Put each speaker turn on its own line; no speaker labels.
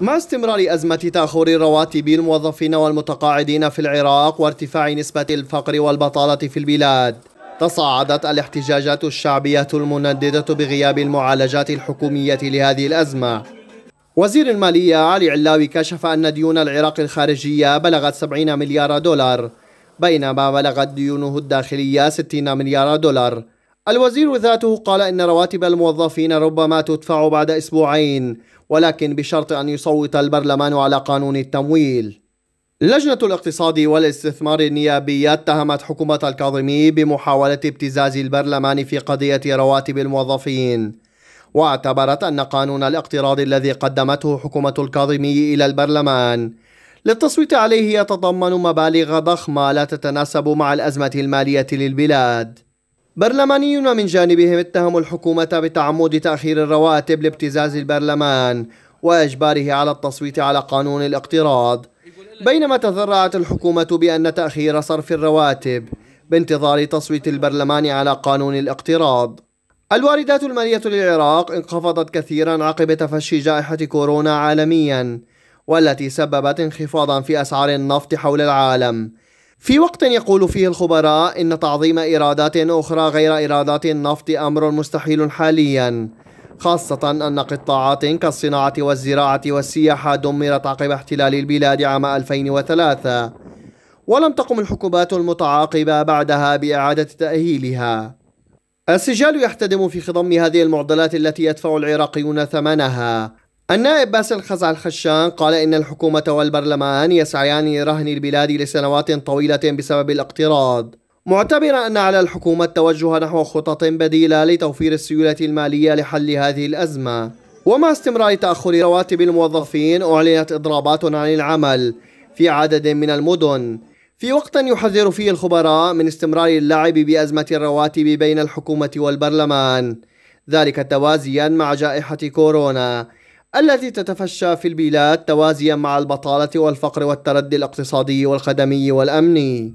مع استمرار أزمة تأخر رواتب الموظفين والمتقاعدين في العراق وارتفاع نسبة الفقر والبطالة في البلاد تصاعدت الاحتجاجات الشعبية المنددة بغياب المعالجات الحكومية لهذه الأزمة وزير المالية علي علاوي كشف أن ديون العراق الخارجية بلغت 70 مليار دولار بينما بلغت ديونه الداخلية 60 مليار دولار الوزير ذاته قال إن رواتب الموظفين ربما تدفع بعد أسبوعين ولكن بشرط أن يصوت البرلمان على قانون التمويل لجنة الاقتصاد والاستثمار النيابية اتهمت حكومة الكاظمي بمحاولة ابتزاز البرلمان في قضية رواتب الموظفين واعتبرت أن قانون الاقتراض الذي قدمته حكومة الكاظمي إلى البرلمان للتصويت عليه يتضمن مبالغ ضخمة لا تتناسب مع الأزمة المالية للبلاد برلمانيون من جانبهم اتهموا الحكومة بتعمد تأخير الرواتب لابتزاز البرلمان وإجباره على التصويت على قانون الاقتراض بينما تذرعت الحكومة بأن تأخير صرف الرواتب بانتظار تصويت البرلمان على قانون الاقتراض الواردات المالية للعراق انخفضت كثيرا عقب تفشي جائحة كورونا عالميا والتي سببت انخفاضا في أسعار النفط حول العالم في وقت يقول فيه الخبراء إن تعظيم إيرادات أخرى غير إيرادات النفط أمر مستحيل حاليا خاصة أن قطاعات كالصناعة والزراعة والسياحة دمرت عقب احتلال البلاد عام 2003 ولم تقم الحكومات المتعاقبة بعدها بإعادة تأهيلها السجال يحتدم في خضم هذه المعضلات التي يدفع العراقيون ثمنها النائب باسل خزع الخشان قال إن الحكومة والبرلمان يسعيان لرهن البلاد لسنوات طويلة بسبب الاقتراض معتبرا أن على الحكومة التوجه نحو خطط بديلة لتوفير السيولة المالية لحل هذه الأزمة ومع استمرار تأخر رواتب الموظفين أعلنت إضرابات عن العمل في عدد من المدن في وقت يحذر فيه الخبراء من استمرار اللعب بأزمة الرواتب بين الحكومة والبرلمان ذلك توازيا مع جائحة كورونا التي تتفشى في البلاد توازيا مع البطالة والفقر والتردي الاقتصادي والخدمي والأمني